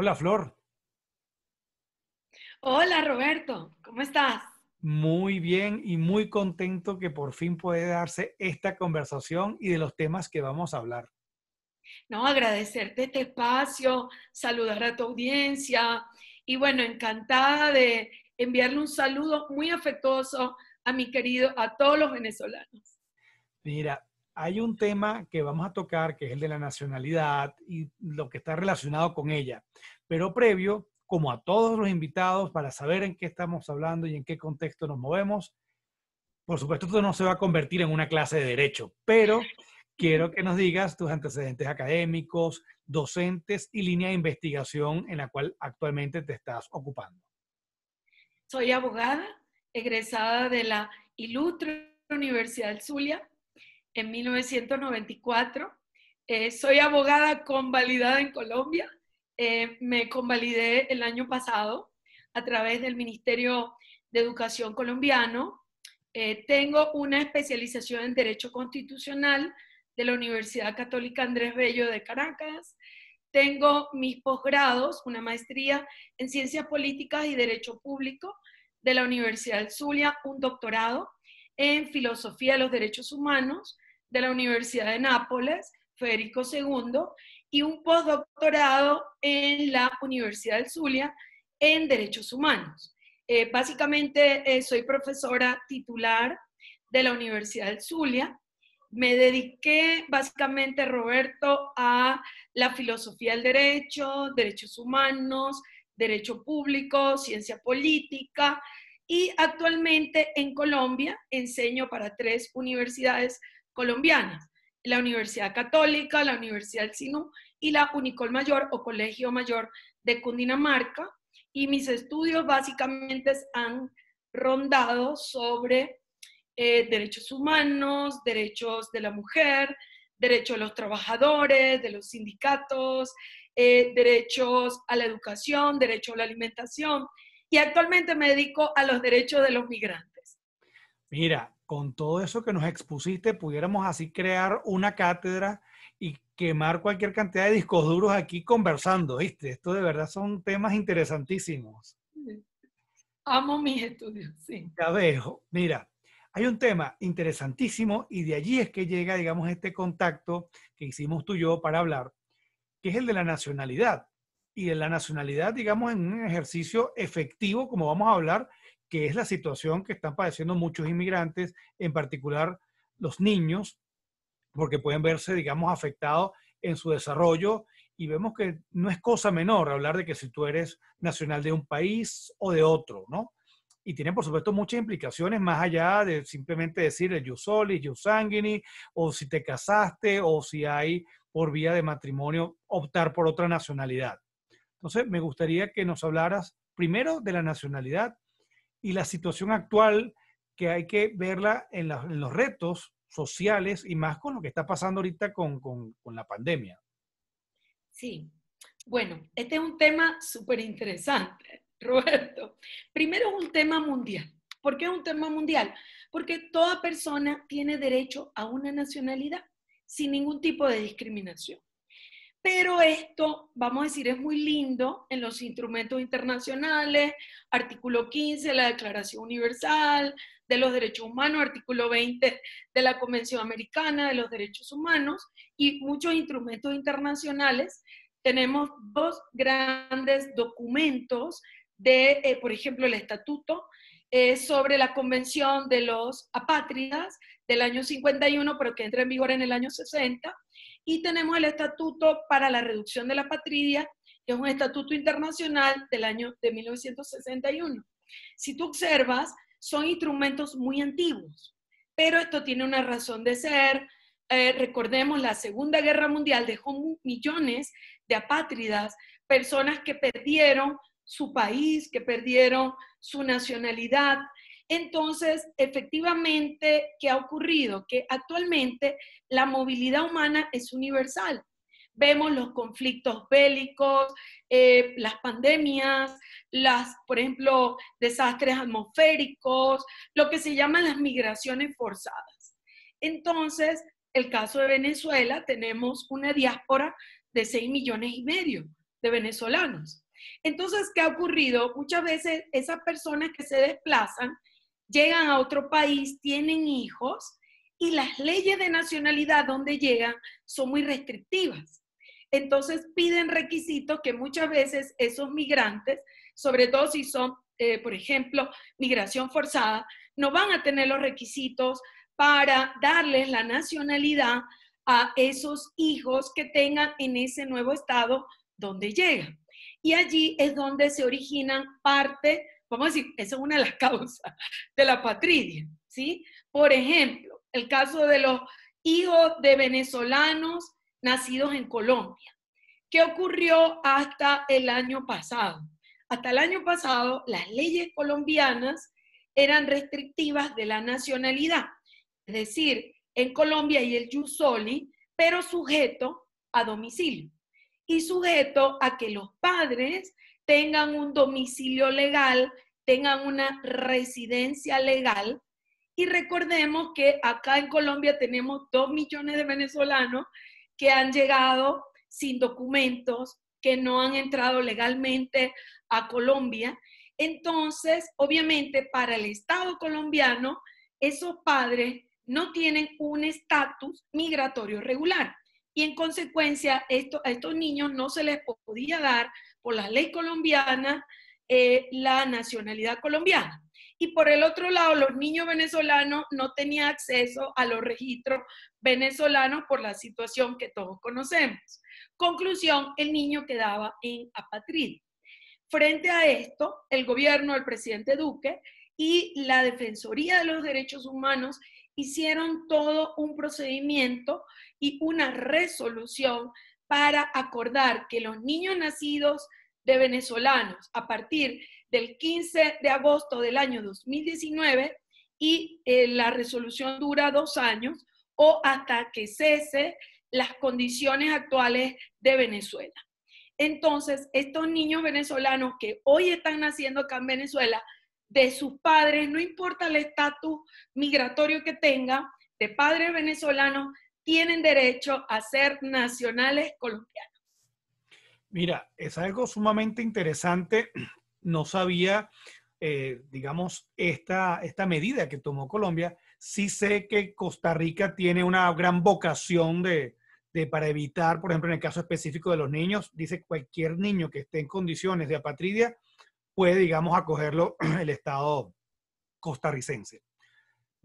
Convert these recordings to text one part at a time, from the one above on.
Hola, Flor. Hola, Roberto. ¿Cómo estás? Muy bien y muy contento que por fin puede darse esta conversación y de los temas que vamos a hablar. No, agradecerte este espacio, saludar a tu audiencia y bueno, encantada de enviarle un saludo muy afectuoso a mi querido, a todos los venezolanos. Mira, hay un tema que vamos a tocar, que es el de la nacionalidad y lo que está relacionado con ella. Pero previo, como a todos los invitados, para saber en qué estamos hablando y en qué contexto nos movemos, por supuesto, esto no se va a convertir en una clase de derecho, pero quiero que nos digas tus antecedentes académicos, docentes y línea de investigación en la cual actualmente te estás ocupando. Soy abogada, egresada de la Ilustre Universidad Zulia, en 1994. Eh, soy abogada convalidada en Colombia. Eh, me convalidé el año pasado a través del Ministerio de Educación colombiano. Eh, tengo una especialización en Derecho Constitucional de la Universidad Católica Andrés Bello de Caracas. Tengo mis posgrados, una maestría en Ciencias Políticas y Derecho Público de la Universidad Zulia, un doctorado en Filosofía de los Derechos Humanos de la Universidad de Nápoles, Federico II, y un postdoctorado en la Universidad del Zulia en Derechos Humanos. Eh, básicamente eh, soy profesora titular de la Universidad del Zulia. Me dediqué básicamente, Roberto, a la filosofía del derecho, derechos humanos, derecho público, ciencia política y actualmente en Colombia enseño para tres universidades colombianas, la Universidad Católica, la Universidad del Sinú y la Unicol Mayor o Colegio Mayor de Cundinamarca. Y mis estudios básicamente han rondado sobre eh, derechos humanos, derechos de la mujer, derechos de los trabajadores, de los sindicatos, eh, derechos a la educación, derechos a la alimentación. Y actualmente me dedico a los derechos de los migrantes mira, con todo eso que nos expusiste, pudiéramos así crear una cátedra y quemar cualquier cantidad de discos duros aquí conversando, ¿viste? Esto de verdad son temas interesantísimos. Amo mis estudios, sí. Ya Mira, hay un tema interesantísimo y de allí es que llega, digamos, este contacto que hicimos tú y yo para hablar, que es el de la nacionalidad. Y de la nacionalidad, digamos, en un ejercicio efectivo, como vamos a hablar, que es la situación que están padeciendo muchos inmigrantes, en particular los niños, porque pueden verse, digamos, afectados en su desarrollo. Y vemos que no es cosa menor hablar de que si tú eres nacional de un país o de otro, ¿no? Y tiene, por supuesto, muchas implicaciones más allá de simplemente decir el Yusoli, Yusanguini, o si te casaste, o si hay por vía de matrimonio optar por otra nacionalidad. Entonces, me gustaría que nos hablaras primero de la nacionalidad y la situación actual que hay que verla en, los retos sociales y más con lo que está pasando ahorita con, con la pandemia. Sí, bueno, este es un tema súper interesante, Roberto. Primero es un tema mundial. ¿Por qué es un tema mundial? Porque toda persona tiene derecho a una nacionalidad sin ningún tipo de discriminación. Pero esto, vamos a decir, es muy lindo en los instrumentos internacionales, artículo 15 de la Declaración Universal de los Derechos Humanos, artículo 20 de la Convención Americana de los Derechos Humanos y muchos instrumentos internacionales. Tenemos dos grandes documentos de, eh, por ejemplo, el Estatuto eh, sobre la Convención de los Apátridas del año 51, pero que entra en vigor en el año 60, y tenemos el Estatuto para la Reducción de la patria que es un estatuto internacional del año de 1961. Si tú observas, son instrumentos muy antiguos, pero esto tiene una razón de ser. Eh, recordemos, la Segunda Guerra Mundial dejó millones de apátridas, personas que perdieron su país, que perdieron su nacionalidad, entonces, efectivamente, ¿qué ha ocurrido? Que actualmente la movilidad humana es universal. Vemos los conflictos bélicos, eh, las pandemias, las, por ejemplo, desastres atmosféricos, lo que se llaman las migraciones forzadas. Entonces, el caso de Venezuela, tenemos una diáspora de 6 millones y medio de venezolanos. Entonces, ¿qué ha ocurrido? Muchas veces esas personas que se desplazan llegan a otro país, tienen hijos y las leyes de nacionalidad donde llegan son muy restrictivas. Entonces piden requisitos que muchas veces esos migrantes, sobre todo si son, eh, por ejemplo, migración forzada, no van a tener los requisitos para darles la nacionalidad a esos hijos que tengan en ese nuevo estado donde llegan. Y allí es donde se originan parte Vamos a decir, esa es una de las causas de la patria, ¿sí? Por ejemplo, el caso de los hijos de venezolanos nacidos en Colombia. ¿Qué ocurrió hasta el año pasado? Hasta el año pasado, las leyes colombianas eran restrictivas de la nacionalidad. Es decir, en Colombia y el Yusoli, pero sujeto a domicilio y sujeto a que los padres tengan un domicilio legal, tengan una residencia legal. Y recordemos que acá en Colombia tenemos dos millones de venezolanos que han llegado sin documentos, que no han entrado legalmente a Colombia. Entonces, obviamente, para el Estado colombiano, esos padres no tienen un estatus migratorio regular. Y en consecuencia, a estos niños no se les podía dar por la ley colombiana eh, la nacionalidad colombiana. Y por el otro lado, los niños venezolanos no tenían acceso a los registros venezolanos por la situación que todos conocemos. Conclusión, el niño quedaba en apatrid. Frente a esto, el gobierno del presidente Duque y la Defensoría de los Derechos Humanos hicieron todo un procedimiento y una resolución para acordar que los niños nacidos de venezolanos a partir del 15 de agosto del año 2019 y eh, la resolución dura dos años o hasta que cese las condiciones actuales de Venezuela. Entonces, estos niños venezolanos que hoy están naciendo acá en Venezuela, de sus padres, no importa el estatus migratorio que tengan, de padres venezolanos, tienen derecho a ser nacionales colombianos. Mira, es algo sumamente interesante. No sabía, eh, digamos, esta, esta medida que tomó Colombia. Sí sé que Costa Rica tiene una gran vocación de, de, para evitar, por ejemplo, en el caso específico de los niños, dice cualquier niño que esté en condiciones de apatridia puede, digamos, acogerlo el Estado costarricense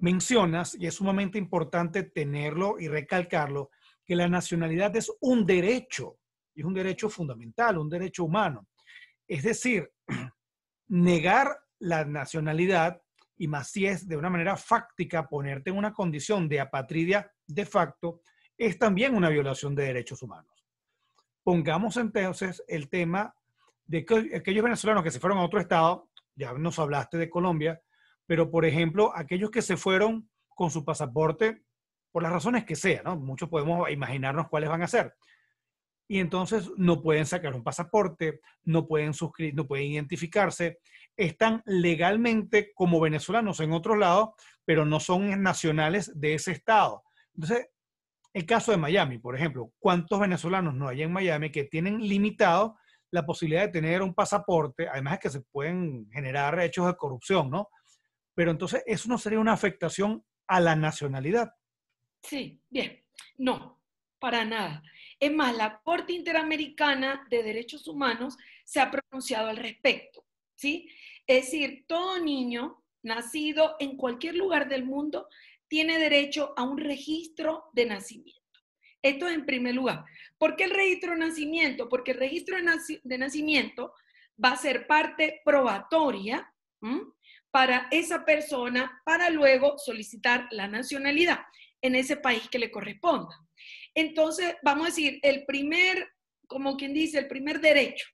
mencionas, y es sumamente importante tenerlo y recalcarlo, que la nacionalidad es un derecho, es un derecho fundamental, un derecho humano. Es decir, negar la nacionalidad, y más si es de una manera fáctica ponerte en una condición de apatridia de facto, es también una violación de derechos humanos. Pongamos entonces el tema de que aquellos venezolanos que se fueron a otro estado, ya nos hablaste de Colombia, pero, por ejemplo, aquellos que se fueron con su pasaporte, por las razones que sean, ¿no? Muchos podemos imaginarnos cuáles van a ser. Y entonces no pueden sacar un pasaporte, no pueden suscribir, no pueden identificarse. Están legalmente como venezolanos en otros lados, pero no son nacionales de ese estado. Entonces, el caso de Miami, por ejemplo, ¿cuántos venezolanos no hay en Miami que tienen limitado la posibilidad de tener un pasaporte? Además es que se pueden generar hechos de corrupción, ¿no? pero entonces eso no sería una afectación a la nacionalidad. Sí, bien, no, para nada. Es más, la Corte Interamericana de Derechos Humanos se ha pronunciado al respecto, ¿sí? Es decir, todo niño nacido en cualquier lugar del mundo tiene derecho a un registro de nacimiento. Esto es en primer lugar. ¿Por qué el registro de nacimiento? Porque el registro de, nacimiento va a ser parte probatoria para esa persona para luego solicitar la nacionalidad en ese país que le corresponda. Entonces, vamos a decir, el primer, como quien dice, el primer derecho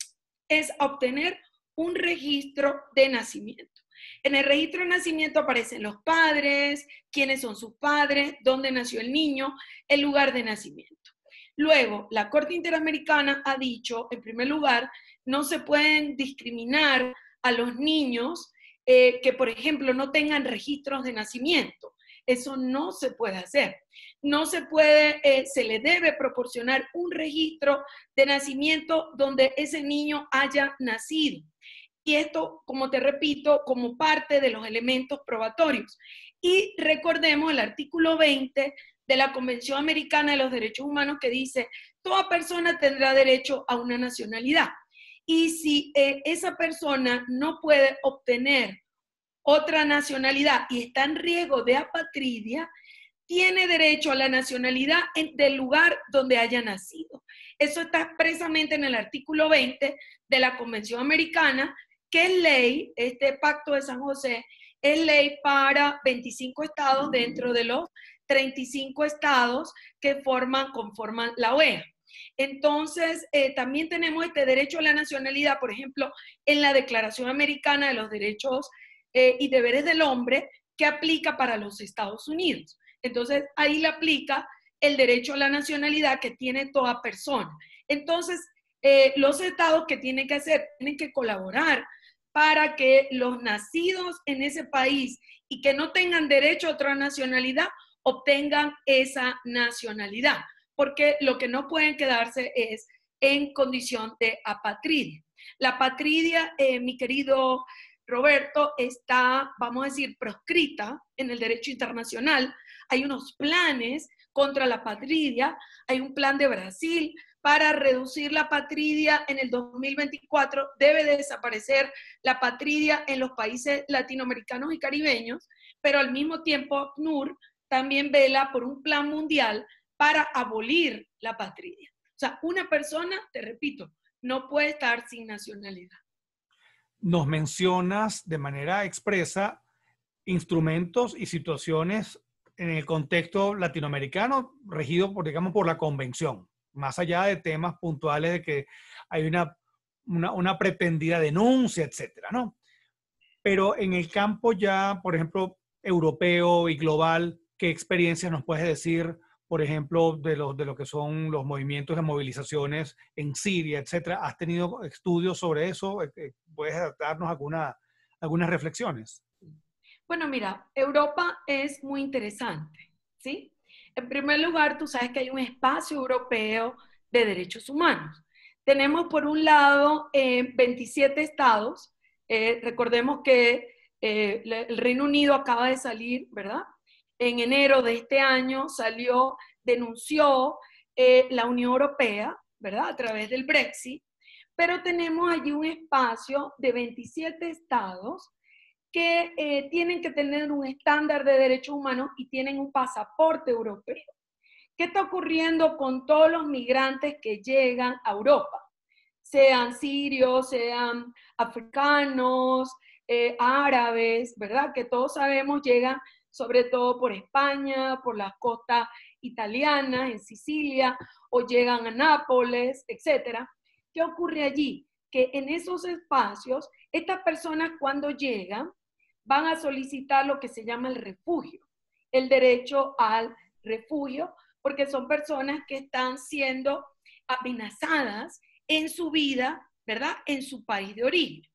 es obtener un registro de nacimiento. En el registro de nacimiento aparecen los padres, quiénes son sus padres, dónde nació el niño, el lugar de nacimiento. Luego, la Corte Interamericana ha dicho, en primer lugar, no se pueden discriminar a los niños eh, que, por ejemplo, no tengan registros de nacimiento. Eso no se puede hacer. No se puede, eh, se le debe proporcionar un registro de nacimiento donde ese niño haya nacido. Y esto, como te repito, como parte de los elementos probatorios. Y recordemos el artículo 20 de la Convención Americana de los Derechos Humanos que dice, toda persona tendrá derecho a una nacionalidad y si eh, esa persona no puede obtener otra nacionalidad y está en riesgo de apatridia, tiene derecho a la nacionalidad del lugar donde haya nacido. Eso está expresamente en el artículo 20 de la Convención Americana, que es ley, este pacto de San José, es ley para 25 estados dentro de los 35 estados que forman, conforman la OEA. Entonces, eh, también tenemos este derecho a la nacionalidad, por ejemplo, en la Declaración Americana de los Derechos eh, y Deberes del Hombre, que aplica para los Estados Unidos. Entonces, ahí le aplica el derecho a la nacionalidad que tiene toda persona. Entonces, eh, los estados que tienen que hacer, tienen que colaborar para que los nacidos en ese país y que no tengan derecho a otra nacionalidad obtengan esa nacionalidad porque lo que no pueden quedarse es en condición de apatridia. La apatridia, eh, mi querido Roberto, está, vamos a decir, proscrita en el derecho internacional. Hay unos planes contra la apatridia, hay un plan de Brasil para reducir la patridia en el 2024. Debe desaparecer la patridia en los países latinoamericanos y caribeños, pero al mismo tiempo ACNUR también vela por un plan mundial para abolir la patria. O sea, una persona, te repito, no puede estar sin nacionalidad. Nos mencionas de manera expresa instrumentos y situaciones en el contexto latinoamericano regido por, digamos, por la convención, más allá de temas puntuales de que hay una, una, una pretendida denuncia, etcétera, ¿no? Pero en el campo ya, por ejemplo, europeo y global, ¿qué experiencias nos puedes decir por ejemplo, de lo, de lo que son los movimientos de movilizaciones en Siria, etcétera. ¿Has tenido estudios sobre eso? Eh, eh, ¿Puedes darnos alguna, algunas reflexiones? Bueno, mira, Europa es muy interesante, ¿sí? En primer lugar, tú sabes que hay un espacio europeo de derechos humanos. Tenemos, por un lado, 27 eh, estados. recordemos que el Reino Unido acaba de salir, ¿verdad? en enero de este año salió, denunció eh, la Unión Europea, ¿verdad? A través del Brexit, pero tenemos allí un espacio de 27 estados que eh, tienen que tener un estándar de derechos humanos y tienen un pasaporte europeo. ¿Qué está ocurriendo con todos los migrantes que llegan a Europa? Sean sirios, sean africanos, eh, árabes, ¿verdad? Que todos sabemos llegan sobre todo por España, por las costas italianas, en Sicilia, o llegan a Nápoles, etc. ¿Qué ocurre allí? Que en esos espacios, estas personas cuando llegan van a solicitar lo que se llama el refugio, el derecho al refugio, porque son personas que están siendo amenazadas en su vida, ¿verdad? En su país de origen.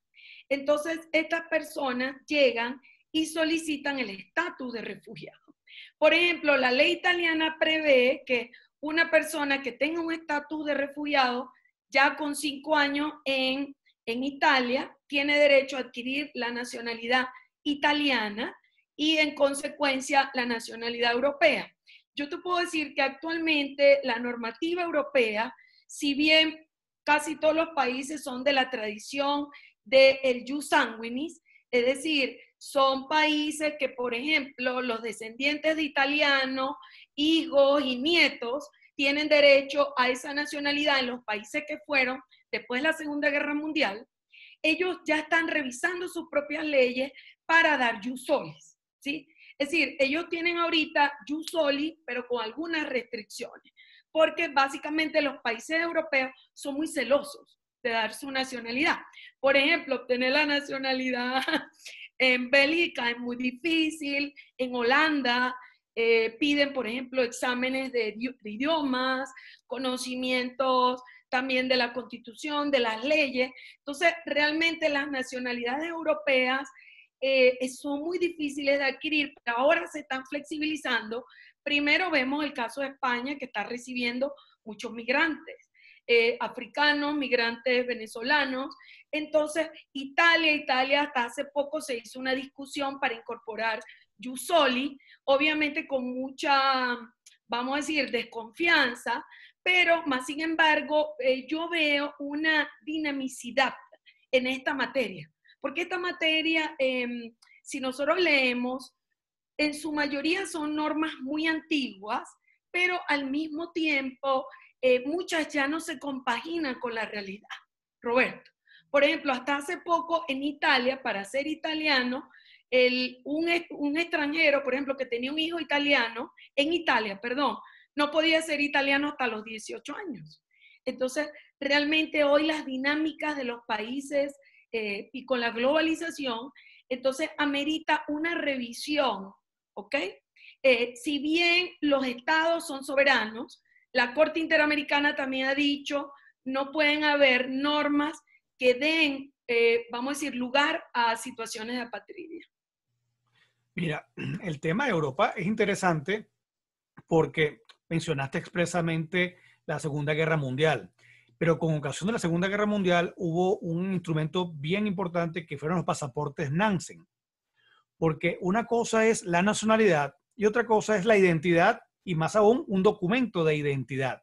Entonces, estas personas llegan y solicitan el estatus de refugiado. Por ejemplo, la ley italiana prevé que una persona que tenga un estatus de refugiado ya con cinco años en, en Italia tiene derecho a adquirir la nacionalidad italiana y en consecuencia la nacionalidad europea. Yo te puedo decir que actualmente la normativa europea, si bien casi todos los países son de la tradición del de jus sanguinis, es decir, son países que, por ejemplo, los descendientes de italianos, hijos y nietos tienen derecho a esa nacionalidad en los países que fueron después de la Segunda Guerra Mundial, ellos ya están revisando sus propias leyes para dar yusoles, ¿sí? Es decir, ellos tienen ahorita soli pero con algunas restricciones, porque básicamente los países europeos son muy celosos de dar su nacionalidad. Por ejemplo, obtener la nacionalidad en Bélgica es muy difícil, en Holanda eh, piden, por ejemplo, exámenes de, idiomas, conocimientos también de la constitución, de las leyes. Entonces, realmente las nacionalidades europeas eh, son muy difíciles de adquirir, pero ahora se están flexibilizando. Primero vemos el caso de España, que está recibiendo muchos migrantes. Eh, africanos, migrantes venezolanos. Entonces, Italia, Italia hasta hace poco se hizo una discusión para incorporar Yusoli, obviamente con mucha, vamos a decir, desconfianza, pero más sin embargo, eh, yo veo una dinamicidad en esta materia, porque esta materia, em, si nosotros leemos, en su mayoría son normas muy antiguas, pero al mismo tiempo eh, muchas ya no se compaginan con la realidad. Roberto, por ejemplo, hasta hace poco en Italia, para ser italiano, un, extranjero, por ejemplo, que tenía un hijo italiano, en Italia, perdón, no podía ser italiano hasta los 18 años. Entonces, realmente hoy las dinámicas de los países eh, y con la globalización, entonces amerita una revisión, ¿ok? Eh, si bien los estados son soberanos, la Corte Interamericana también ha dicho, no pueden haber normas que den, eh, vamos a decir, lugar a situaciones de apatridia. Mira, el tema de Europa es interesante porque mencionaste expresamente la Segunda Guerra Mundial, pero con ocasión de la Segunda Guerra Mundial hubo un instrumento bien importante que fueron los pasaportes Nansen, porque una cosa es la nacionalidad y otra cosa es la identidad y más aún un documento de identidad.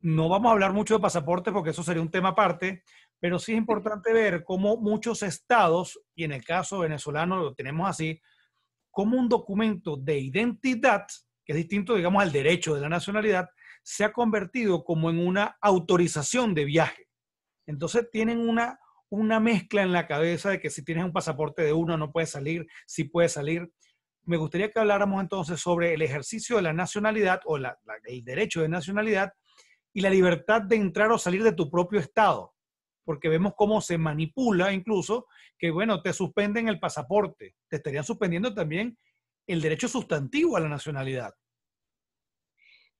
No vamos a hablar mucho de pasaporte porque eso sería un tema aparte, pero sí es importante ver cómo muchos estados, y en el caso venezolano lo tenemos así, como un documento de identidad, que es distinto, digamos, al derecho de la nacionalidad, se ha convertido como en una autorización de viaje. Entonces tienen una, una mezcla en la cabeza de que si tienes un pasaporte de uno no puedes salir, si puedes salir me gustaría que habláramos entonces sobre el ejercicio de la nacionalidad o el derecho de nacionalidad y la libertad de entrar o salir de tu propio estado, porque vemos cómo se manipula incluso que, bueno, te suspenden el pasaporte, te estarían suspendiendo también el derecho sustantivo a la nacionalidad.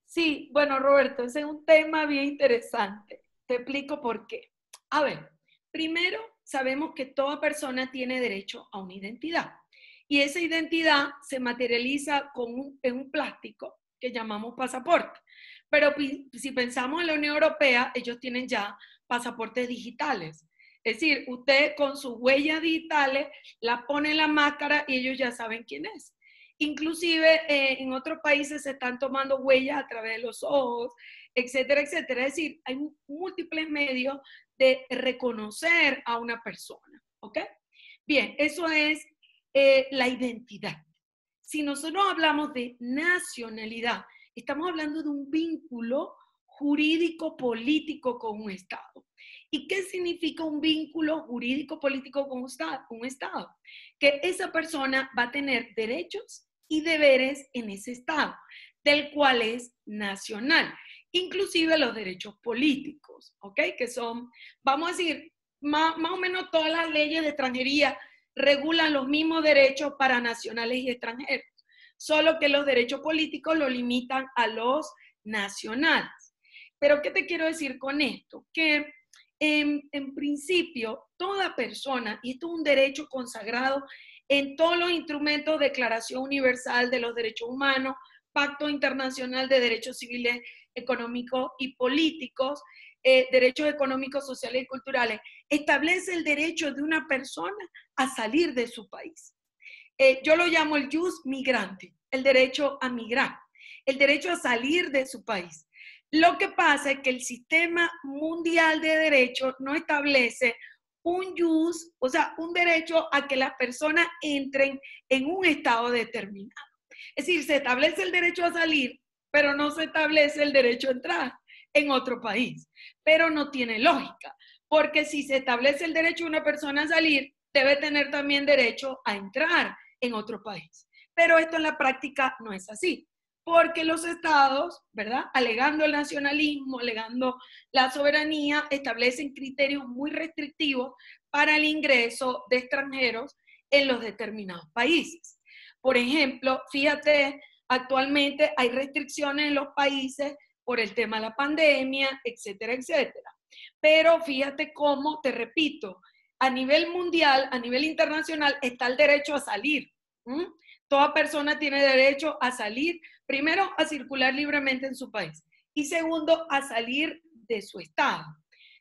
Sí, bueno, Roberto, ese es un tema bien interesante. Te explico por qué. A ver, primero, sabemos que toda persona tiene derecho a una identidad. Y esa identidad se materializa con un, en un plástico que llamamos pasaporte. Pero si pensamos en la Unión Europea, ellos tienen ya pasaportes digitales. Es decir, usted con sus huellas digitales la pone en la máscara y ellos ya saben quién es. Inclusive eh, en otros países se están tomando huellas a través de los ojos, etcétera, etcétera. Es decir, hay múltiples medios de reconocer a una persona, ¿ok? Bien, eso es eh, la identidad. Si nosotros hablamos de nacionalidad, estamos hablando de un vínculo jurídico político con un Estado. ¿Y qué significa un vínculo jurídico político con un Estado? Que esa persona va a tener derechos y deberes en ese Estado, del cual es nacional, inclusive los derechos políticos, ¿ok? Que son, vamos a decir, más o menos todas las leyes de extranjería regulan los mismos derechos para nacionales y extranjeros, solo que los derechos políticos lo limitan a los nacionales. Pero ¿qué te quiero decir con esto? Que em, en, principio toda persona, y esto es un derecho consagrado en todos los instrumentos, Declaración Universal de los Derechos Humanos, Pacto Internacional de Derechos Civiles, Económicos y Políticos, eh, derechos económicos, sociales y culturales, establece el derecho de una persona a salir de su país. Eh, yo lo llamo el jus migrante, el derecho a migrar, el derecho a salir de su país. Lo que pasa es que el sistema mundial de derechos no establece un jus, o sea, un derecho a que las personas entren en un estado determinado. Es decir, se establece el derecho a salir, pero no se establece el derecho a entrar en otro país pero no tiene lógica, porque si se establece el derecho de una persona a salir, debe tener también derecho a entrar en otro país. Pero esto en la práctica no es así, porque los estados, ¿verdad? Alegando el nacionalismo, alegando la soberanía, establecen criterios muy restrictivos para el ingreso de extranjeros en los determinados países. Por ejemplo, fíjate, actualmente hay restricciones en los países por el tema de la pandemia, etcétera, etcétera. Pero fíjate cómo, te repito, a nivel mundial, a nivel internacional, está el derecho a salir. Toda persona tiene derecho a salir, primero, a circular libremente en su país y segundo, a salir de su estado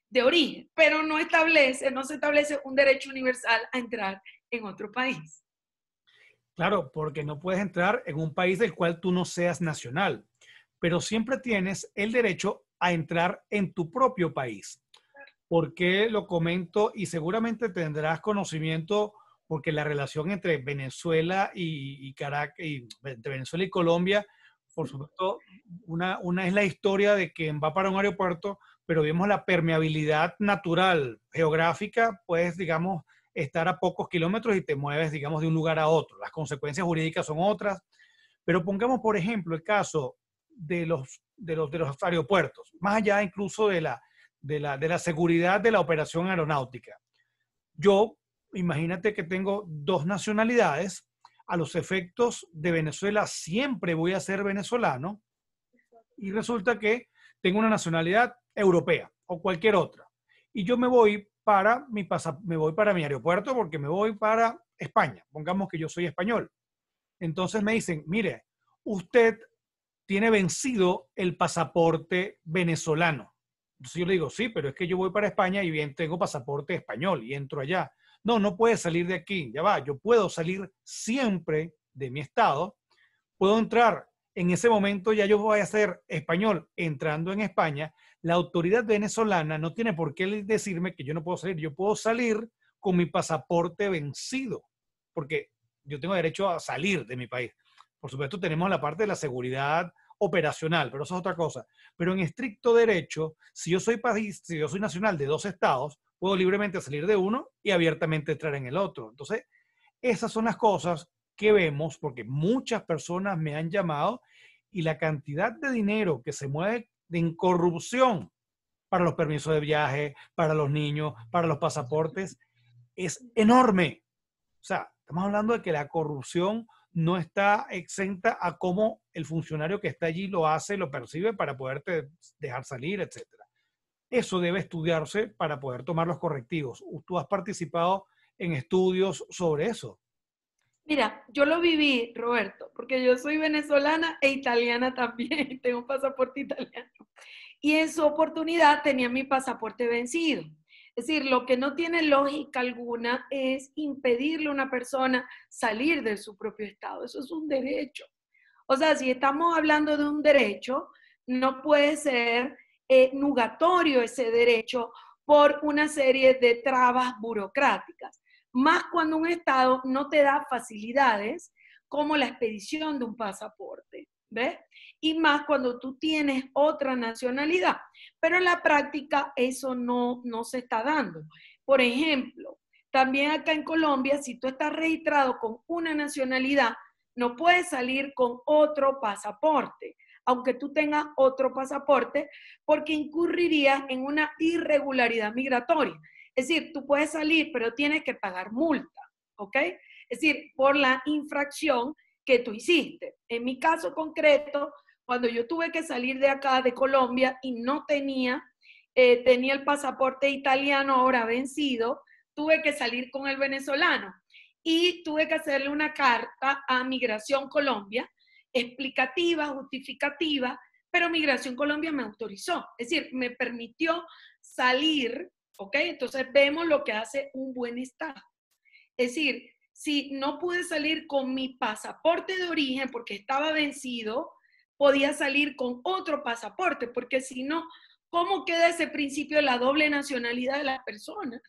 de origen, pero no establece, no se establece un derecho universal a entrar en otro país. Claro, porque no puedes entrar en un país del cual tú no seas nacional pero siempre tienes el derecho a entrar en tu propio país. ¿Por qué lo comento? Y seguramente tendrás conocimiento porque la relación entre Venezuela y, Venezuela y Colombia, por supuesto, una, es la historia de que va para un aeropuerto, pero vemos la permeabilidad natural, geográfica, pues digamos, estar a pocos kilómetros y te mueves, digamos, de un lugar a otro. Las consecuencias jurídicas son otras. Pero pongamos, por ejemplo, el caso de los, de los, aeropuertos, más allá incluso de la, de la, seguridad de la operación aeronáutica. Yo, imagínate que tengo dos nacionalidades, a los efectos de Venezuela siempre voy a ser venezolano y resulta que tengo una nacionalidad europea o cualquier otra. Y yo me voy para mi, me voy para mi aeropuerto porque me voy para España. Pongamos que yo soy español. Entonces me dicen, mire, usted tiene vencido el pasaporte venezolano. Entonces yo le digo, sí, pero es que yo voy para España y bien tengo pasaporte español y entro allá. No, no puede salir de aquí, ya va, yo puedo salir siempre de mi estado, puedo entrar, en ese momento ya yo voy a ser español entrando en España, la autoridad venezolana no tiene por qué decirme que yo no puedo salir, yo puedo salir con mi pasaporte vencido, porque yo tengo derecho a salir de mi país. Por supuesto, tenemos la parte de la seguridad operacional, pero eso es otra cosa. Pero en estricto derecho, si yo soy país, si yo soy nacional de dos estados, puedo libremente salir de uno y abiertamente entrar en el otro. Entonces, esas son las cosas que vemos, porque muchas personas me han llamado y la cantidad de dinero que se mueve en corrupción para los permisos de viaje, para los niños, para los pasaportes, es enorme. O sea, estamos hablando de que la corrupción no está exenta a cómo el funcionario que está allí lo hace, lo percibe para poderte dejar salir, etc. Eso debe estudiarse para poder tomar los correctivos. ¿Tú has participado en estudios sobre eso? Mira, yo lo viví, Roberto, porque yo soy venezolana e italiana también, tengo un pasaporte italiano. Y en su oportunidad tenía mi pasaporte vencido. Es decir, lo que no tiene lógica alguna es impedirle a una persona salir de su propio estado. Eso es un derecho. O sea, si estamos hablando de un derecho, no puede ser eh, nugatorio ese derecho por una serie de trabas burocráticas. Más cuando un Estado no te da facilidades como la expedición de un pasaporte. ¿Ves? y más cuando tú tienes otra nacionalidad. Pero en la práctica eso no, no se está dando. Por ejemplo, también acá en Colombia, si tú estás registrado con una nacionalidad, no puedes salir con otro pasaporte, aunque tú tengas otro pasaporte, porque incurrirías en una irregularidad migratoria. Es decir, tú puedes salir, pero tienes que pagar multa, ¿ok? Es decir, por la infracción que tú hiciste. En mi caso concreto, cuando yo tuve que salir de acá, de Colombia, y no tenía, eh, tenía el pasaporte italiano ahora vencido, tuve que salir con el venezolano y tuve que hacerle una carta a Migración Colombia, explicativa, justificativa, pero Migración Colombia me autorizó, es decir, me permitió salir, ¿ok? Entonces vemos lo que hace un buen Estado. Es decir, si no pude salir con mi pasaporte de origen porque estaba vencido, podía salir con otro pasaporte, porque si no, ¿cómo queda ese principio de la doble nacionalidad de las personas?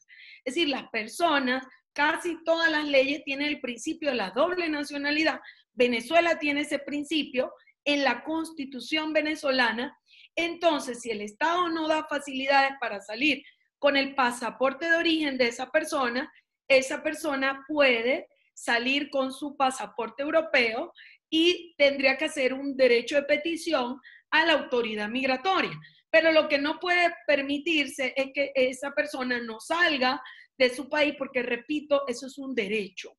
Es decir, las personas, casi todas las leyes tienen el principio de la doble nacionalidad. Venezuela tiene ese principio en la constitución venezolana. Entonces, si el Estado no da facilidades para salir con el pasaporte de origen de esa persona, esa persona puede salir con su pasaporte europeo y tendría que hacer un derecho de petición a la autoridad migratoria. Pero lo que no puede permitirse es que esa persona no salga de su país porque, repito, eso es un derecho.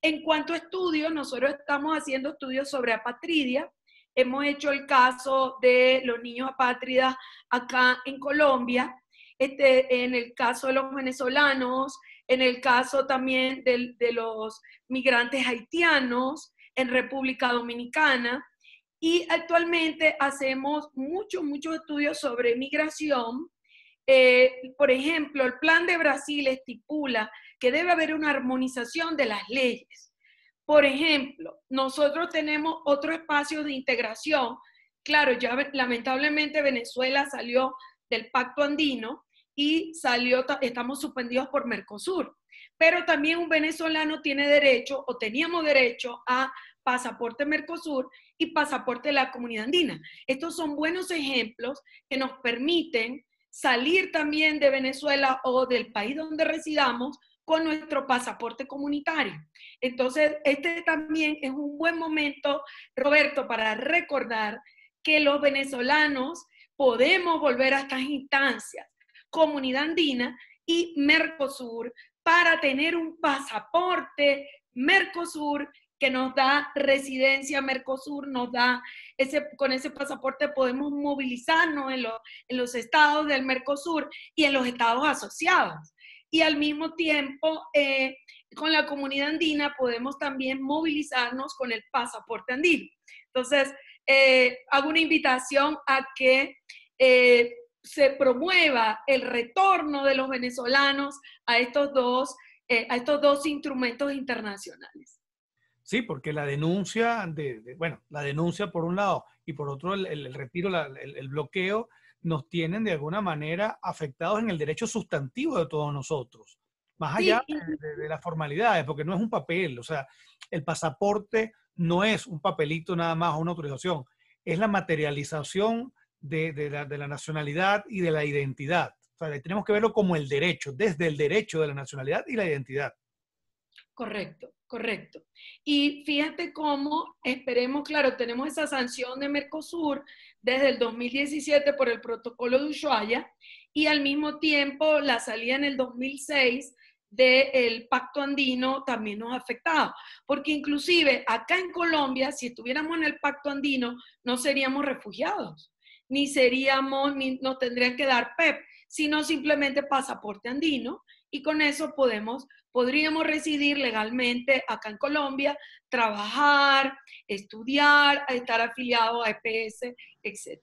En cuanto a estudios, nosotros estamos haciendo estudios sobre apatridia. Hemos hecho el caso de los niños apátridas acá en Colombia, este, en el caso de los venezolanos, en el caso también de, de los migrantes haitianos, en República Dominicana. Y actualmente hacemos muchos, muchos estudios sobre migración. Eh, por ejemplo, el plan de Brasil estipula que debe haber una armonización de las leyes. Por ejemplo, nosotros tenemos otro espacio de integración. Claro, ya lamentablemente Venezuela salió del pacto andino y salió, estamos suspendidos por Mercosur pero también un venezolano tiene derecho o teníamos derecho a pasaporte Mercosur y pasaporte de la comunidad andina. Estos son buenos ejemplos que nos permiten salir también de Venezuela o del país donde residamos con nuestro pasaporte comunitario. Entonces, este también es un buen momento, Roberto, para recordar que los venezolanos podemos volver a estas instancias, comunidad andina y Mercosur, para tener un pasaporte Mercosur que nos da residencia Mercosur, nos da ese, con ese pasaporte podemos movilizarnos en, los estados del Mercosur y en los estados asociados. Y al mismo tiempo, eh, con la comunidad andina podemos también movilizarnos con el pasaporte andino. Entonces, eh, hago una invitación a que eh, se promueva el retorno de los venezolanos a estos dos, eh, a estos dos instrumentos internacionales. Sí, porque la denuncia, de, bueno, la denuncia por un lado y por otro el, retiro, el, bloqueo, nos tienen de alguna manera afectados en el derecho sustantivo de todos nosotros, más allá de, de, las formalidades, porque no es un papel, o sea, el pasaporte no es un papelito nada más o una autorización, es la materialización de, la, nacionalidad y de la identidad. O sea, tenemos que verlo como el derecho, desde el derecho de la nacionalidad y la identidad. Correcto, correcto. Y fíjate cómo esperemos, claro, tenemos esa sanción de Mercosur desde el 2017 por el protocolo de Ushuaia y al mismo tiempo la salida en el 2006 del pacto andino también nos ha afectado, porque inclusive acá en Colombia, si estuviéramos en el pacto andino, no seríamos refugiados ni seríamos, ni nos tendrían que dar PEP, sino simplemente pasaporte andino y con eso podemos, podríamos residir legalmente acá en Colombia, trabajar, estudiar, estar afiliado a EPS, etc.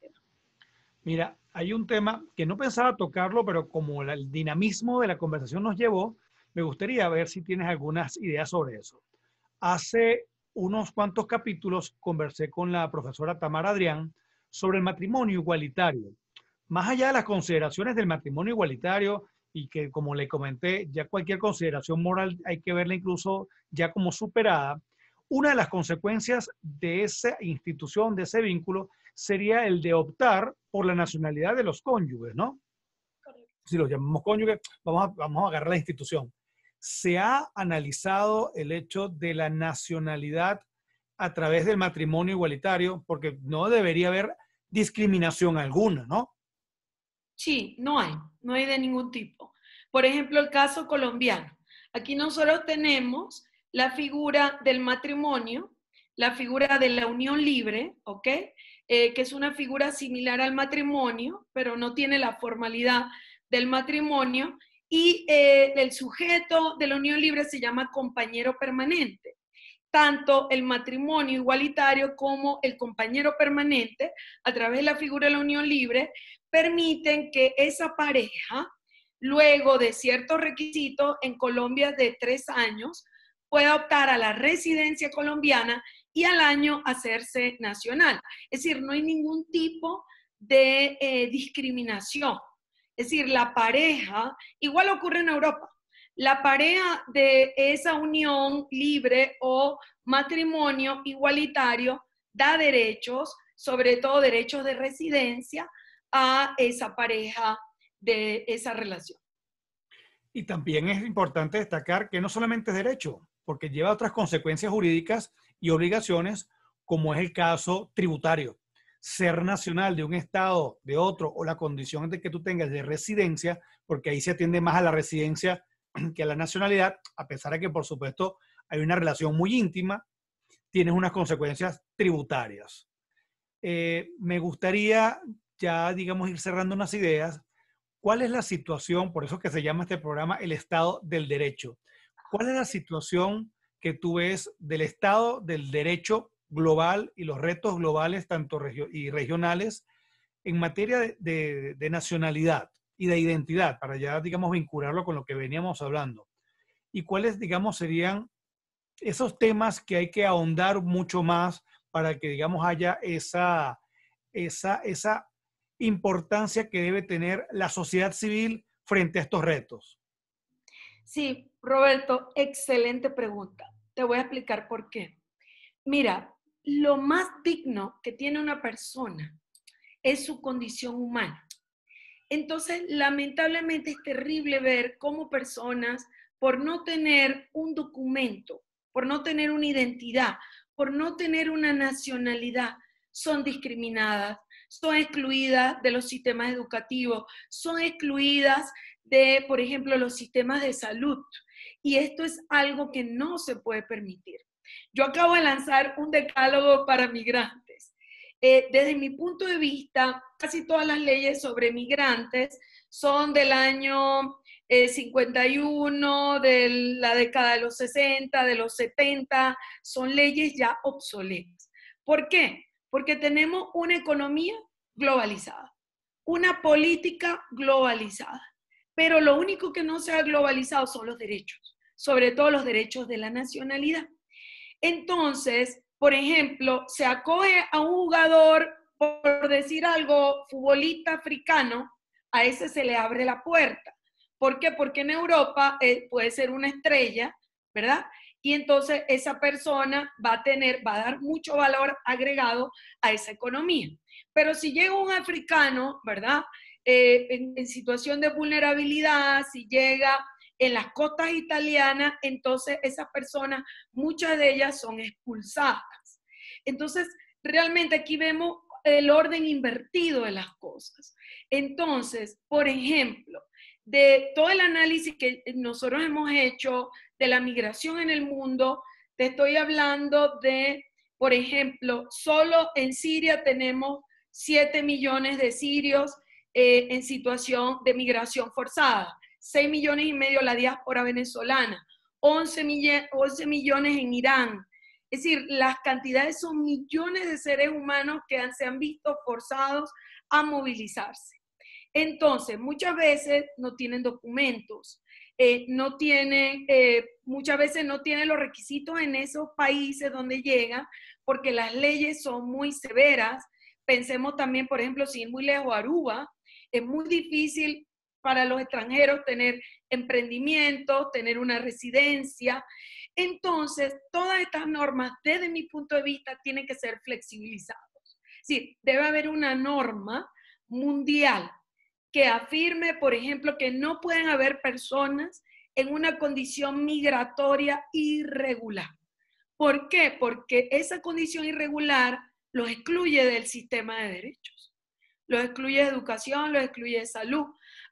Mira, hay un tema que no pensaba tocarlo, pero como el dinamismo de la conversación nos llevó, me gustaría ver si tienes algunas ideas sobre eso. Hace unos cuantos capítulos conversé con la profesora Tamara Adrián, sobre el matrimonio igualitario. Más allá de las consideraciones del matrimonio igualitario y que, como le comenté, ya cualquier consideración moral hay que verla incluso ya como superada, una de las consecuencias de esa institución, de ese vínculo, sería el de optar por la nacionalidad de los cónyuges, ¿no? Si los llamamos cónyuges, vamos a, vamos a agarrar la institución. ¿Se ha analizado el hecho de la nacionalidad a través del matrimonio igualitario? Porque no debería haber discriminación alguna, ¿no? Sí, no hay, no hay de ningún tipo. Por ejemplo, el caso colombiano. Aquí nosotros tenemos la figura del matrimonio, la figura de la unión libre, ¿ok? Eh, que es una figura similar al matrimonio, pero no tiene la formalidad del matrimonio. Y eh, el sujeto de la unión libre se llama compañero permanente tanto el matrimonio igualitario como el compañero permanente, a través de la figura de la unión libre, permiten que esa pareja, luego de ciertos requisitos en Colombia de tres años, pueda optar a la residencia colombiana y al año hacerse nacional. Es decir, no hay ningún tipo de eh, discriminación. Es decir, la pareja, igual ocurre en Europa, la pareja de esa unión libre o matrimonio igualitario da derechos, sobre todo derechos de residencia, a esa pareja de esa relación. Y también es importante destacar que no solamente es derecho, porque lleva otras consecuencias jurídicas y obligaciones, como es el caso tributario. Ser nacional de un estado, de otro, o la condición de que tú tengas de residencia, porque ahí se atiende más a la residencia que la nacionalidad, a pesar de que por supuesto hay una relación muy íntima, tiene unas consecuencias tributarias. Eh, me gustaría ya, digamos, ir cerrando unas ideas. ¿Cuál es la situación, por eso que se llama este programa el Estado del Derecho? ¿Cuál es la situación que tú ves del Estado del Derecho global y los retos globales, tanto y regionales, en materia de nacionalidad? y de identidad, para ya, digamos, vincularlo con lo que veníamos hablando. ¿Y cuáles, digamos, serían esos temas que hay que ahondar mucho más para que, digamos, haya esa, esa, esa importancia que debe tener la sociedad civil frente a estos retos? Sí, Roberto, excelente pregunta. Te voy a explicar por qué. Mira, lo más digno que tiene una persona es su condición humana. Entonces, lamentablemente es terrible ver cómo personas, por no tener un documento, por no tener una identidad, por no tener una nacionalidad, son discriminadas, son excluidas de los sistemas educativos, son excluidas de, por ejemplo, los sistemas de salud. Y esto es algo que no se puede permitir. Yo acabo de lanzar un decálogo para migrantes eh, desde mi punto de vista, casi todas las leyes sobre migrantes son del año 51, eh, de la década de los 60, de los 70, son leyes ya obsoletas. ¿Por qué? Porque tenemos una economía globalizada, una política globalizada, pero lo único que no se ha globalizado son los derechos, sobre todo los derechos de la nacionalidad. Entonces, por ejemplo, se acoge a un jugador, por decir algo, futbolista africano, a ese se le abre la puerta. ¿Por qué? Porque en Europa eh, puede ser una estrella, ¿verdad? Y entonces esa persona va a tener, va a dar mucho valor agregado a esa economía. Pero si llega un africano, ¿verdad? Eh, en situación de vulnerabilidad, si llega en las costas italianas, entonces esas personas, muchas de ellas son expulsadas. Entonces, realmente aquí vemos el orden invertido de las cosas. Entonces, por ejemplo, de todo el análisis que nosotros hemos hecho de la migración en el mundo, te estoy hablando de, por ejemplo, solo en Siria tenemos 7 millones de sirios eh, en situación de migración forzada. 6 millones y medio la diáspora venezolana, 11, millones en Irán. Es decir, las cantidades son millones de seres humanos que se han visto forzados a movilizarse. Entonces, muchas veces no tienen documentos, eh, no tienen, eh, muchas veces no tienen los requisitos en esos países donde llegan, porque las leyes son muy severas. Pensemos también, por ejemplo, si es muy lejos Aruba, es muy difícil para los extranjeros tener emprendimientos, tener una residencia. Entonces, todas estas normas, desde mi punto de vista, tienen que ser flexibilizadas. Sí, debe haber una norma mundial que afirme, por ejemplo, que no pueden haber personas en una condición migratoria irregular. ¿Por qué? Porque esa condición irregular los excluye del sistema de derechos, los excluye de educación, los excluye de salud,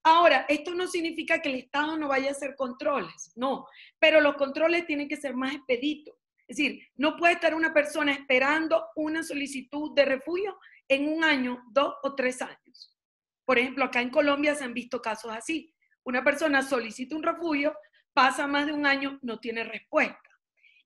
Ahora, esto no significa que el Estado no vaya a hacer controles, no, pero los controles tienen que ser más expeditos. Es decir, no puede estar una persona esperando una solicitud de refugio en un año, dos o tres años. Por ejemplo, acá en Colombia se han visto casos así. Una persona solicita un refugio, pasa más de un año, no tiene respuesta.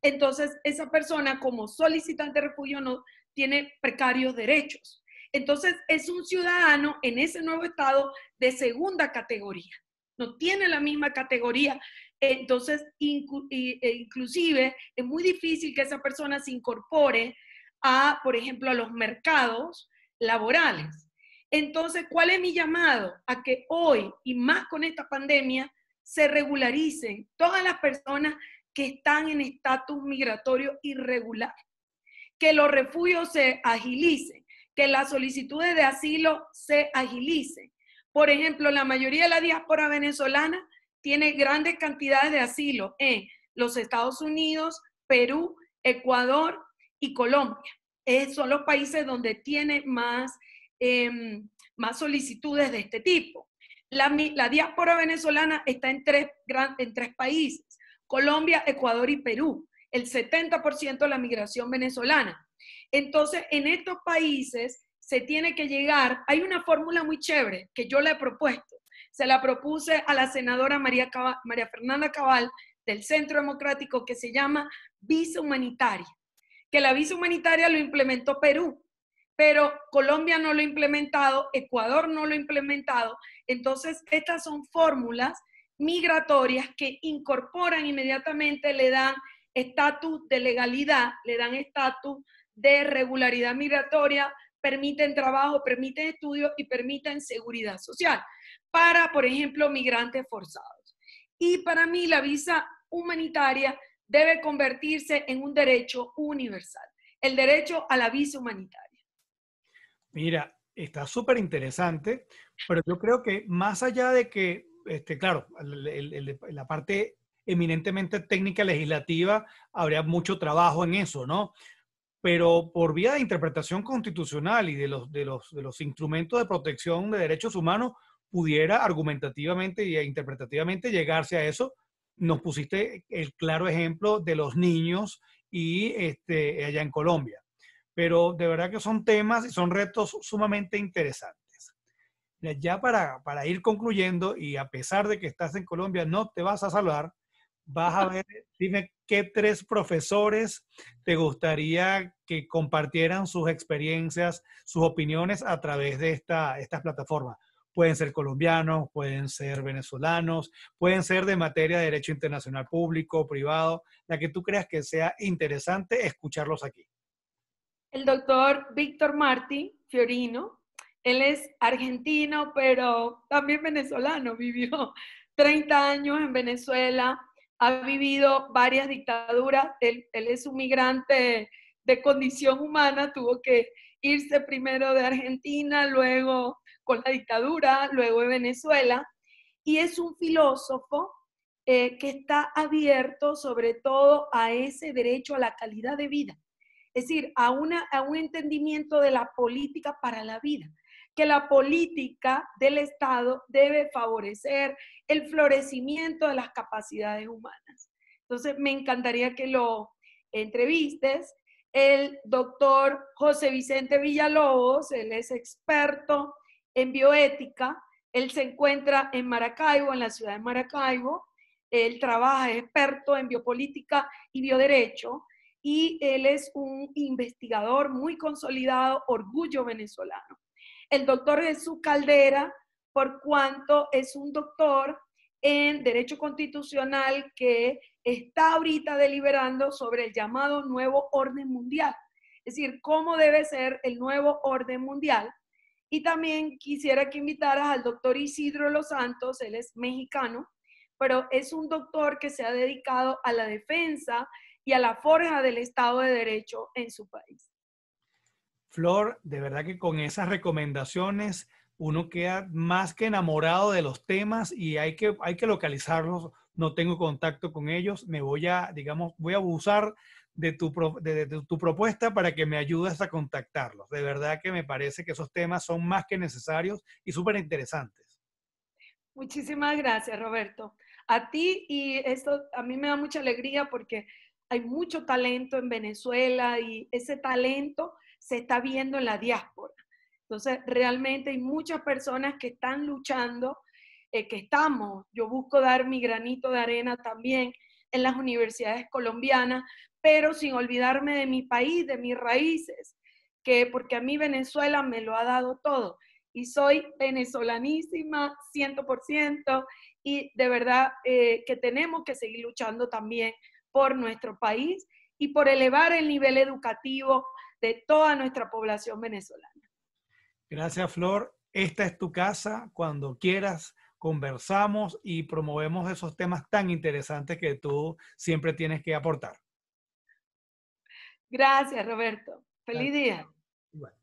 Entonces, esa persona como solicitante de refugio no tiene precarios derechos entonces es un ciudadano en ese nuevo estado de segunda categoría. No tiene la misma categoría. Entonces, e inclusive es muy difícil que esa persona se incorpore a, por ejemplo, a los mercados laborales. Entonces, ¿cuál es mi llamado? A que hoy, y más con esta pandemia, se regularicen todas las personas que están en estatus migratorio irregular, que los refugios se agilicen, que las solicitudes de asilo se agilicen. Por ejemplo, la mayoría de la diáspora venezolana tiene grandes cantidades de asilo en los Estados Unidos, Perú, Ecuador y Colombia. Eh, son los países donde tiene más, em, más solicitudes de este tipo. La, diáspora venezolana está en tres, en tres países, Colombia, Ecuador y Perú, el 70% de la migración venezolana. Entonces, en estos países se tiene que llegar, hay una fórmula muy chévere que yo le he propuesto, se la propuse a la senadora María, María Fernanda Cabal del Centro Democrático que se llama visa humanitaria, que la visa humanitaria lo implementó Perú, pero Colombia no lo ha implementado, Ecuador no lo ha implementado, entonces estas son fórmulas migratorias que incorporan inmediatamente, le dan estatus de legalidad, le dan estatus de regularidad migratoria, permiten trabajo, permiten estudio y permiten seguridad social para, por ejemplo, migrantes forzados. Y para mí la visa humanitaria debe convertirse en un derecho universal, el derecho a la visa humanitaria. Mira, está súper interesante, pero yo creo que más allá de que, este, claro, la parte eminentemente técnica legislativa, habría mucho trabajo en eso, ¿no? pero por vía de interpretación constitucional y de los, de los, de los instrumentos de protección de derechos humanos, pudiera argumentativamente y interpretativamente llegarse a eso. Nos pusiste el claro ejemplo de los niños y este, allá en Colombia. Pero de verdad que son temas y son retos sumamente interesantes. Ya para, para ir concluyendo, y a pesar de que estás en Colombia, no te vas a salvar, vas a ver, dime qué tres profesores te gustaría que compartieran sus experiencias, sus opiniones a través de esta, estas plataformas? Pueden ser colombianos, pueden ser venezolanos, pueden ser de materia de derecho internacional público, privado, la que tú creas que sea interesante escucharlos aquí. El doctor Víctor Martí Fiorino, él es argentino, pero también venezolano, vivió 30 años en Venezuela, ha vivido varias dictaduras, él, es un migrante de condición humana, tuvo que irse primero de Argentina, luego con la dictadura, luego de Venezuela, y es un filósofo eh, que está abierto sobre todo a ese derecho a la calidad de vida, es decir, a, a un entendimiento de la política para la vida que la política del Estado debe favorecer el florecimiento de las capacidades humanas. Entonces, me encantaría que lo entrevistes. El doctor José Vicente Villalobos, él es experto en bioética, él se encuentra en Maracaibo, en la ciudad de Maracaibo, él trabaja, es experto en biopolítica y bioderecho, y él es un investigador muy consolidado, orgullo venezolano el doctor Jesús Caldera, por cuanto es un doctor en Derecho Constitucional que está ahorita deliberando sobre el llamado nuevo orden mundial, es decir, cómo debe ser el nuevo orden mundial. Y también quisiera que invitaras al doctor Isidro Los Santos, él es mexicano, pero es un doctor que se ha dedicado a la defensa y a la forja del Estado de Derecho en su país. Flor, de verdad que con esas recomendaciones uno queda más que enamorado de los temas y hay que, hay que localizarlos. No tengo contacto con ellos. Me voy a, digamos, voy a abusar de tu, de, de tu propuesta para que me ayudes a contactarlos. De verdad que me parece que esos temas son más que necesarios y súper interesantes. Muchísimas gracias, Roberto. A ti y esto a mí me da mucha alegría porque hay mucho talento en Venezuela y ese talento se está viendo en la diáspora. Entonces, realmente hay muchas personas que están luchando, eh, que estamos, yo busco dar mi granito de arena también en las universidades colombianas, pero sin olvidarme de mi país, de mis raíces, que porque a mí Venezuela me lo ha dado todo y soy venezolanísima 100% y de verdad eh, que tenemos que seguir luchando también por nuestro país y por elevar el nivel educativo de toda nuestra población venezolana. Gracias, Flor. Esta es tu casa. Cuando quieras, conversamos y promovemos esos temas tan interesantes que tú siempre tienes que aportar. Gracias, Roberto. Feliz día.